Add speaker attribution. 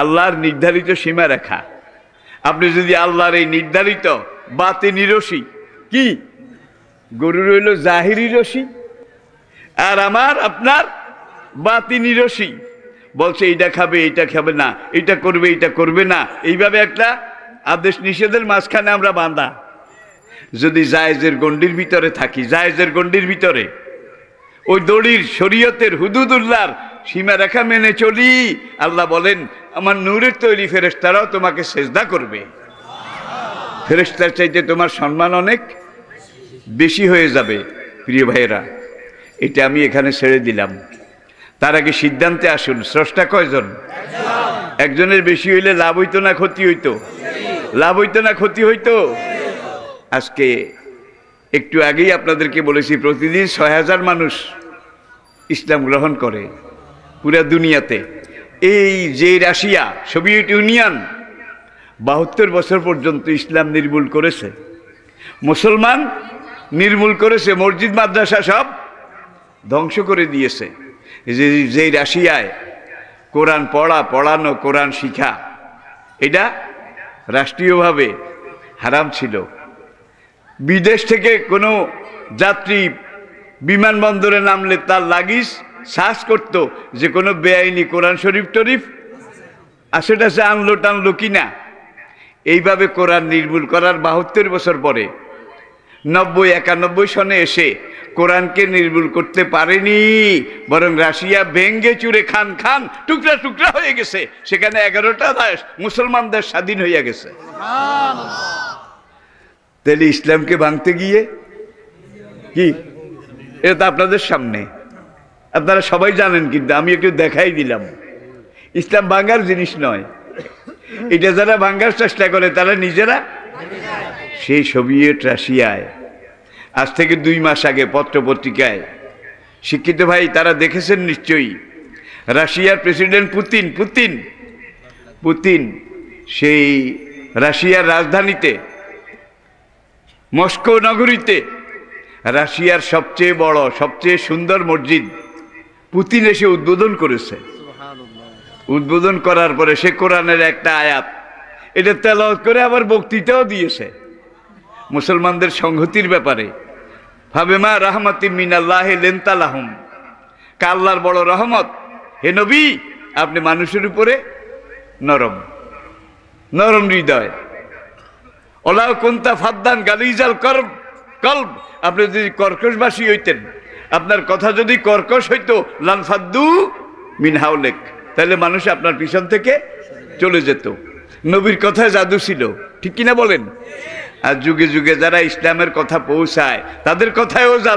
Speaker 1: আল্লাহর নির্ধারিত সীমা রেখা আপনি যদি আল্লাহর এই নির্ধারিত বাতি নিরসি কি গরু রইল জাহিরি রসি আর আমার আপনার বাতি নিরসি বলছে এইটা খাবে এইটা খাবে না এটা করবে এটা করবে না এইভাবে একটা আদেশ নিষেধের মাঝখানে আমরা বাঁধা যদি জায়েজের গণ্ডির ভিতরে থাকি জায়েজের গণ্ডির ভিতরে ওই দড়ির শরীয়তের হুদুদুল্লার সীমারেখা মেনে চলি আল্লাহ বলেন আমার নূরের তৈরি ফেরেস্তারাও তোমাকে সেজদা করবে ফেরেস্তার চাইতে তোমার সম্মান অনেক বেশি হয়ে যাবে প্রিয় ভাইয়েরা এটা আমি এখানে ছেড়ে দিলাম তার আগে সিদ্ধান্তে আসুন স্রষ্টা কয়জন একজনের বেশি হইলে লাভ হইতো না ক্ষতি হইতো লাভ হইতো না ক্ষতি হইতো আজকে একটু আগেই আপনাদেরকে বলেছি প্রতিদিন ছয় হাজার মানুষ ইসলাম গ্রহণ করে পুরা দুনিয়াতে এই যে রাশিয়া সোভিয়েত ইউনিয়ন বাহাত্তর বছর পর্যন্ত ইসলাম নির্মূল করেছে মুসলমান নির্মূল করেছে মসজিদ মাদ্রাসা সব ধ্বংস করে দিয়েছে যে যেই রাশিয়ায় কোরআন পড়া পড়ানো কোরআন শিখা এটা রাষ্ট্রীয়ভাবে হারাম ছিল বিদেশ থেকে কোনো যাত্রী বিমানবন্দরে নামলে তার লাগিস সার্চ করতো যে কোনো বেআইনি কোরআন শরীফ টরিফ আর সেটা সে আনলো টানলো কিনা এইভাবে কোরআন নির্মূল করার বাহাত্তর বছর পরে নব্বই একানব্বই সনে এসে কোরআনকে নির্মূল করতে পারেনি বরং রাশিয়া ভেঙ্গে চুরে খান খান টুকরা টুকরা হয়ে গেছে সেখানে এগারোটা দেশ মুসলমানদের স্বাধীন হইয়া গেছে তাহলে ইসলামকে ভাঙতে গিয়ে কি এটা তো আপনাদের সামনে আপনারা সবাই জানেন কিন্তু আমি একটু দেখাই দিলাম ইসলাম ভাঙ্গার জিনিস নয় এটা যারা ভাঙ্গার চেষ্টা করে তারা নিজেরা সেই সোভিয়েট রাশিয়ায় আজ থেকে দুই মাস আগে পত্র পত্রিকায় শিক্ষিত ভাই তারা দেখেছেন নিশ্চয়ই রাশিয়ার প্রেসিডেন্ট পুতিন পুতিন পুতিন সেই রাশিয়ার রাজধানীতে মস্কো নগরীতে রাশিয়ার সবচেয়ে বড় সবচেয়ে সুন্দর মসজিদ পুতিন এসে উদ্বোধন করেছে উদ্বোধন করার পরে সে কোরআনের একটা আয়াত এটা তেল করে আবার বক্তৃতাও দিয়েছে মুসলমানদের সংহতির ব্যাপারে ফাবেমা রাহমাতি মিনাল্লাহ লেন্তালাহম কাল্লার বড় রহমত হে নবী আপনি মানুষের উপরে নরম নরম হৃদয় ওলাও কোনতা ফাদ্দান গালিজাল কর্ব কল্প আপনি যদি কর্কশবাসী হইতেন আপনার কথা যদি কর্কশ হইতো লানফাদ্দু মিনহাউলেক তাহলে মানুষ আপনার পিছন থেকে চলে যেত নবীর কথায় জাদু ছিল ঠিক কিনা বলেন আর যুগে যুগে যারা ইসলামের কথা পৌঁছায় তাদের কথায়ও জাদু